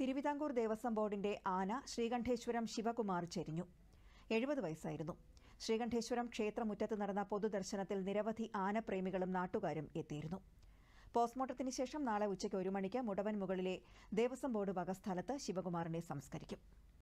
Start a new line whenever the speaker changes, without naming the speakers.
തിരുവിതാംകൂർ ദേവസ്വം ബോർഡിന്റെ ആന ശ്രീകണ്ഠേശ്വരം ശിവകുമാർ ചെരിഞ്ഞു എഴുപത് വയസ്സായിരുന്നു ശ്രീകണ്ഠേശ്വരം ക്ഷേത്രമുറ്റത്ത് നടന്ന പൊതുദർശനത്തിൽ നിരവധി ആനപ്രേമികളും നാട്ടുകാരും എത്തിയിരുന്നു പോസ്റ്റ്മോർട്ടത്തിന് ശേഷം നാളെ ഉച്ചയ്ക്ക് ഒരു മണിക്ക് മുടവൻ മുകളിലെ ദേവസ്വം ബോർഡ് വകസ്ഥലത്ത് ശിവകുമാറിനെ സംസ്കരിക്കും